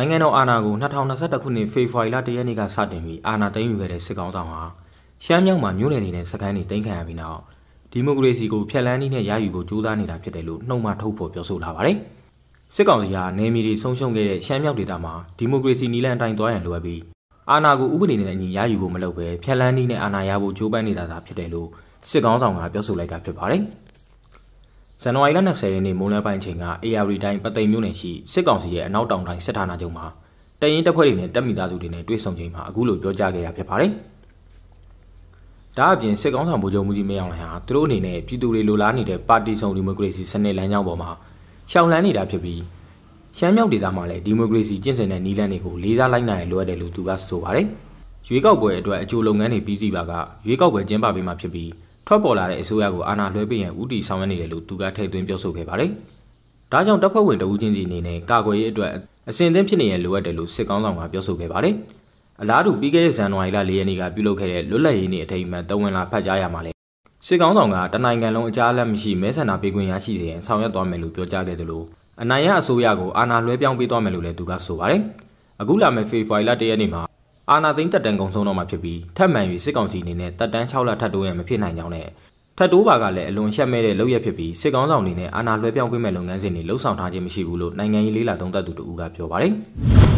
နိုင်ငံတော်အာဏာကို2021ခုနှစ်ဖေဖော်ဝါရီလ1ရက်နေ့ကစတင်ပြီးအာဏာသိမ်းယူခဲ့တဲ့စစ်ကောင်ဆောင်ဟာရှမ်းမြောက်မှာမြို့နယ်နေတဲ့စခန်းတွေသိမ်းခံရပြီးနောက်ဒီမိုကရေစီကိုဖျက်ဆီးနည်းနဲ့ရယူဖို့ကြိုးစားနေတာဖြစ်တယ်လို့နှုံမှထုတ်ဖော်ပြောဆိုလာပါတယ်။စစ်ကောင်စီဟာနယ်မြေတွေဆုံးရှုံးခဲ့တဲ့ရှမ်းမြောက်ဒေသမှာဒီမိုကရေစီနည်းလမ်းအတိုင်းသွားရန်လိုအပ်ပြီးအာဏာကိုဥပဒေနဲ့အညီရယူဖို့မလုပ်ဘဲဖျက်ဆီးနည်းနဲ့အာဏာရဖို့ကြိုးပမ်းနေတာသာဖြစ်တယ်လို့စစ်ကောင်ဆောင်ကပြောဆိုလိုက်တာဖြစ်ပါတယ်။ဇန်နဝါရီလ20ရက်နေ့မွန်းလယ်ပိုင်းအချိန်က ARD တိုင်းပသိမ်မြို့နယ်ရှိစစ်ကောင်စီရဲ့အနောက်တောင်တိုင်းစစ်ဌာနချုပ်မှာတရင်တပ်ဖွဲ့တွေနဲ့တပ်မိသားစုတွေနဲ့တွေ့ဆုံချိန်မှာအခုလိုပြောကြားခဲ့တာဖြစ်ပါတယ်။ဒါအပြင်စစ်ကောင်ဆောင်ဗိုလ်ချုပ်မှုကြီးမရောက်လာဟာသူတို့အနေနဲ့ပြည်သူတွေလိုလားနေတဲ့ပါတီဆောင်ဒီမိုကရေစီစနစ်လမ်းကြောင်းပေါ်မှာရှောင်လန်းနေတာဖြစ်ပြီးရှမ်းမြောက်ဒေသမှာလည်းဒီမိုကရေစီကျင့်စဉ်တဲ့နည်းလမ်းတွေကိုလေးစားလိုက်နိုင်ရလိုအပ်တယ်လို့သူကဆိုပါတယ်။ရွေးကောက်ပွဲအတွက်အကျိုးလုပ်ငန်းတွေပြီးစီပါကရွေးကောက်ပွဲကျင်းပပေးမှာဖြစ်ပြီးထွက်ပေါ်လာတဲ့အစိုးရကိုအာဏာလွှဲပေးရန်ဦးတည်ဆောင်ရွက်နေတယ်လို့သူကထည့်သွင်းပြောဆိုခဲ့ပါတယ်။ဒါကြောင့်တပ်ဖွဲ့ဝင်တဦးချင်းစီအနေနဲ့ကာကွယ်ရေးအတွက်အစဉ်အသင့်ဖြစ်နေရလိုအပ်တယ်လို့စစ်ကောင်းဆောင်ကပြောဆိုခဲ့ပါတယ်။အလားတူပြီးခဲ့တဲ့ဇန်နဝါရီလ၄ရက်နေ့ကပြုလုပ်ခဲ့တဲ့လွတ်လပ်ရေးနေ့အထိမ်းအမှတ်တဝန်လာဖတ်ကြားရမှာလဲစစ်ကောင်းဆောင်ကတနိုင်ငံလုံးအကြားအလက်မရှိမဲဆန္ဒပေးခွင့်ရရှိစေရန်ဆောင်ရွက်သွားမယ်လို့ပြောကြားခဲ့တယ်လို့အနိုင်ရအစိုးရကိုအာဏာလွှဲပြောင်းပေးသွားမယ်လို့လည်းသူကဆိုပါတယ်။အခုလာမယ့်ဖေဖော်ဝါရီလ၁ရက်နေ့မှာအာဏာသိမ်းတပ်တန်းကုံဆုံးတော့မှာဖြစ်ပြီးထပ်မံ၍စစ်ကောင်စီအနေနဲ့တပ်တန်း6လထပ်တိုးရမဖြစ်နိုင်ကြောင်းနဲ့ထပ်တိုးပါကလည်းအလွန်ရှက်မဲတဲ့လုပ်ရဖြစ်ပြီးစစ်ကောင်ဆောင်အနေနဲ့အာဏာလွှဲပြောင်းပေးမဲ့လုပ်ငန်းစဉ်တွေလှုပ်ဆောင်ထားခြင်းမရှိဘူးလို့နိုင်ငံရေးလေးလာသုံးသပ်သူတို့ကပြောပါတယ်။